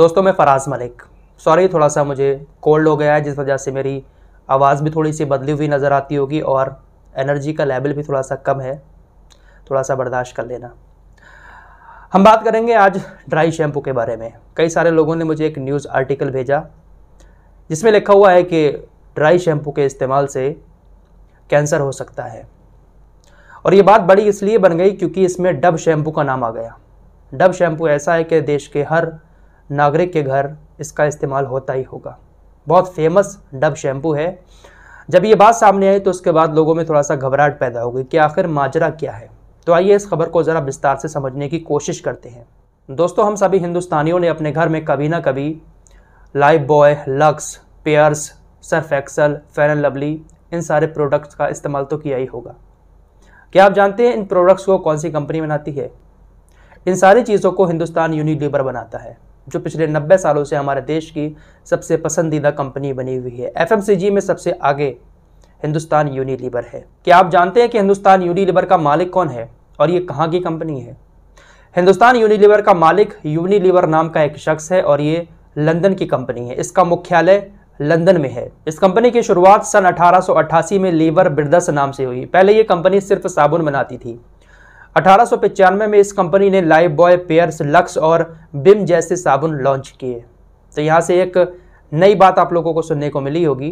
दोस्तों मैं फराज मलिक सॉरी थोड़ा सा मुझे कोल्ड हो गया है जिस वजह से मेरी आवाज़ भी थोड़ी सी बदली हुई नज़र आती होगी और एनर्जी का लेवल भी थोड़ा सा कम है थोड़ा सा बर्दाश्त कर लेना हम बात करेंगे आज ड्राई शैम्पू के बारे में कई सारे लोगों ने मुझे एक न्यूज़ आर्टिकल भेजा जिसमें लिखा हुआ है कि ड्राई शैम्पू के इस्तेमाल से कैंसर हो सकता है और ये बात बड़ी इसलिए बन गई क्योंकि इसमें डब शैम्पू का नाम आ गया डब शैम्पू ऐसा है कि देश के हर नागरिक के घर इसका इस्तेमाल होता ही होगा बहुत फेमस डब शैम्पू है जब ये बात सामने आई तो उसके बाद लोगों में थोड़ा सा घबराहट पैदा हो गई कि आखिर माजरा क्या है तो आइए इस खबर को ज़रा विस्तार से समझने की कोशिश करते हैं दोस्तों हम सभी हिंदुस्तानियों ने अपने घर में कभी ना कभी Lifebuoy Lux Pears Surf Excel Fair and Lovely इन सारे प्रोडक्ट्स का इस्तेमाल तो किया ही होगा क्या आप जानते हैं इन प्रोडक्ट्स को कौन सी कंपनी बनाती है इन सारी चीज़ों को हिंदुस्तान यूनिलीवर बनाता है जो पिछले 90 सालों से हमारे देश की सबसे पसंदीदा कंपनी बनी हुई है एफ में सबसे आगे हिंदुस्तान यूनिलीवर है क्या आप जानते हैं कि हिंदुस्तान यूनिलीवर का मालिक कौन है और ये कहाँ की कंपनी है हिंदुस्तान यूनिलीवर का मालिक यूनिलीवर नाम का एक शख्स है और ये लंदन की कंपनी है इसका मुख्यालय लंदन में है इस कंपनी की शुरुआत सन 1888 में लीवर बिरदस नाम से हुई पहले ये कंपनी सिर्फ साबुन बनाती थी अठारह में इस कंपनी ने लाइव बॉय पेयर्स लक्स और बिम जैसे साबुन लॉन्च किए तो यहाँ से एक नई बात आप लोगों को सुनने को मिली होगी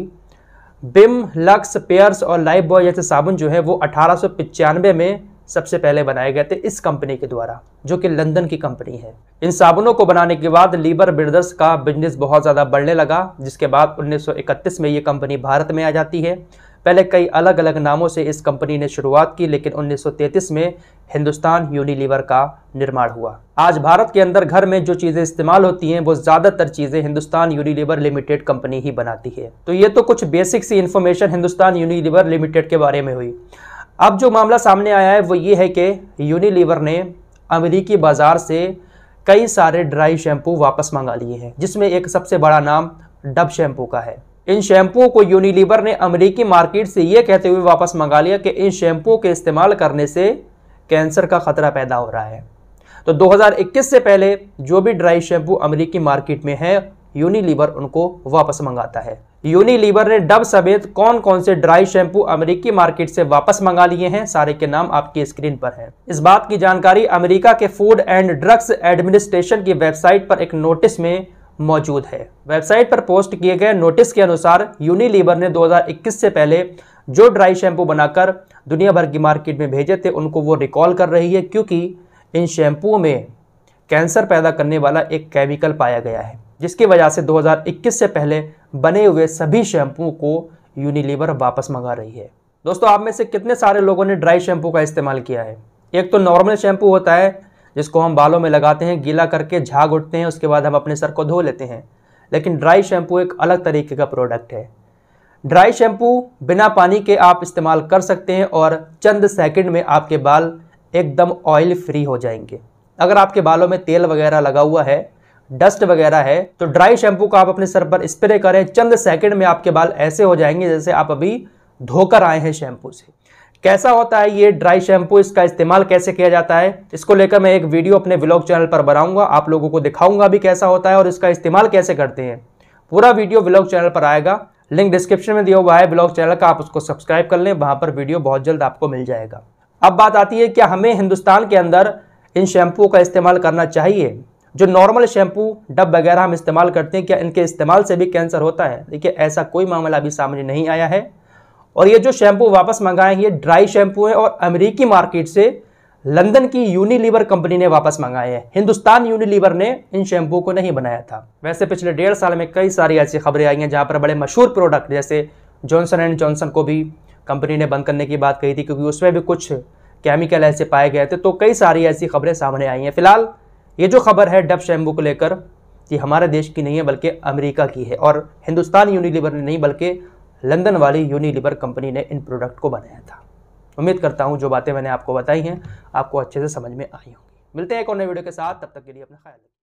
बिम लक्स पेयर्स और लाइव बॉय जैसे साबुन जो है वो अठारह में सबसे पहले बनाए गए थे इस कंपनी के द्वारा जो कि लंदन की कंपनी है इन साबुनों को बनाने के बाद लीबर ब्रदर्स का बिजनेस बहुत ज़्यादा बढ़ने लगा जिसके बाद 1931 में ये कंपनी भारत में आ जाती है पहले कई अलग अलग नामों से इस कंपनी ने शुरुआत की लेकिन 1933 में हिंदुस्तान यूनिलीवर का निर्माण हुआ आज भारत के अंदर घर में जो चीज़ें इस्तेमाल होती हैं वो ज़्यादातर चीज़ें हिंदुस्तान यूनिलीवर लिमिटेड कंपनी ही बनाती है तो ये तो कुछ बेसिक सी इन्फॉर्मेशन हिंदुस्तान यूनिलीवर लिमिटेड के बारे में हुई अब जो मामला सामने आया है वो ये है कि यूनिलीवर ने अमेरिकी बाज़ार से कई सारे ड्राई शैम्पू वापस मंगा लिए हैं जिसमें एक सबसे बड़ा नाम डब शैम्पू का है इन शैम्पूओं को यूनिलीवर ने अमेरिकी मार्केट से ये कहते हुए वापस मंगा लिया कि इन शैम्पू के इस्तेमाल करने से कैंसर का खतरा पैदा हो रहा है तो 2021 से पहले जो भी ड्राई शैम्पू अमेरिकी मार्केट में है यूनिलीवर उनको वापस मंगाता है यूनिलीवर ने डब समेत कौन कौन से ड्राई शैम्पू अमेरिकी मार्केट से वापस मंगा लिए हैं सारे के नाम आपकी स्क्रीन पर हैं। इस बात की जानकारी अमेरिका के फूड एंड ड्रग्स एडमिनिस्ट्रेशन की वेबसाइट पर एक नोटिस में मौजूद है वेबसाइट पर पोस्ट किए गए नोटिस के अनुसार यूनिलीवर ने 2021 से पहले जो ड्राई शैम्पू बनाकर दुनिया भर की मार्केट में भेजे थे उनको वो रिकॉल कर रही है क्योंकि इन शैम्पू में कैंसर पैदा करने वाला एक केमिकल पाया गया है जिसकी वजह से 2021 से पहले बने हुए सभी शैम्पू को यूनिलीवर वापस मंगा रही है दोस्तों आप में से कितने सारे लोगों ने ड्राई शैम्पू का इस्तेमाल किया है एक तो नॉर्मल शैम्पू होता है जिसको हम बालों में लगाते हैं गीला करके झाग उठते हैं उसके बाद हम अपने सर को धो लेते हैं लेकिन ड्राई शैम्पू एक अलग तरीके का प्रोडक्ट है ड्राई शैम्पू बिना पानी के आप इस्तेमाल कर सकते हैं और चंद सेकंड में आपके बाल एकदम ऑयल फ्री हो जाएंगे अगर आपके बालों में तेल वगैरह लगा हुआ है डस्ट वगैरह है तो ड्राई शैम्पू का आप अपने सर पर स्प्रे करें चंद सेकंड में आपके बाल ऐसे हो जाएंगे जैसे आप अभी धोकर आए हैं शैम्पू से कैसा होता है ये ड्राई शैम्पू इसका इस्तेमाल कैसे किया जाता है इसको लेकर मैं एक वीडियो अपने ब्लॉग चैनल पर बनाऊंगा आप लोगों को दिखाऊंगा भी कैसा होता है और इसका इस्तेमाल कैसे करते हैं पूरा वीडियो ब्लॉग चैनल पर आएगा लिंक डिस्क्रिप्शन में दिया हुआ है ब्लॉग चैनल का आप उसको सब्सक्राइब कर लें वहाँ पर वीडियो बहुत जल्द आपको मिल जाएगा अब बात आती है क्या हमें हिंदुस्तान के अंदर इन शैम्पू का इस्तेमाल करना चाहिए जो नॉर्मल शैम्पू डब वगैरह हम इस्तेमाल करते हैं क्या इनके इस्तेमाल से भी कैंसर होता है देखिए ऐसा कोई मामला अभी सामने नहीं आया है और ये जो शैम्पू वापस मंगाए हैं ये ड्राई शैम्पू है और अमेरिकी मार्केट से लंदन की यूनिलीवर कंपनी ने वापस मंगाए हैं हिंदुस्तान यूनिलीवर ने इन शैम्पू को नहीं बनाया था वैसे पिछले डेढ़ साल में कई सारी ऐसी खबरें आई हैं जहाँ पर बड़े मशहूर प्रोडक्ट जैसे जॉनसन एंड जॉनसन को भी कंपनी ने बंद करने की बात कही थी क्योंकि उसमें भी कुछ केमिकल ऐसे पाए गए थे तो कई सारी ऐसी खबरें सामने आई हैं फिलहाल ये जो खबर है डब शैम्पू को लेकर ये हमारे देश की नहीं है बल्कि अमेरिका की है और हिंदुस्तान यूनिलीवर ने नहीं बल्कि लंदन वाली यूनिलीवर कंपनी ने इन प्रोडक्ट को बनाया था उम्मीद करता हूँ जो बातें मैंने आपको बताई हैं आपको अच्छे से समझ में आई होंगी मिलते हैं एक और नए वीडियो के साथ तब तक के लिए अपना ख्याल रखें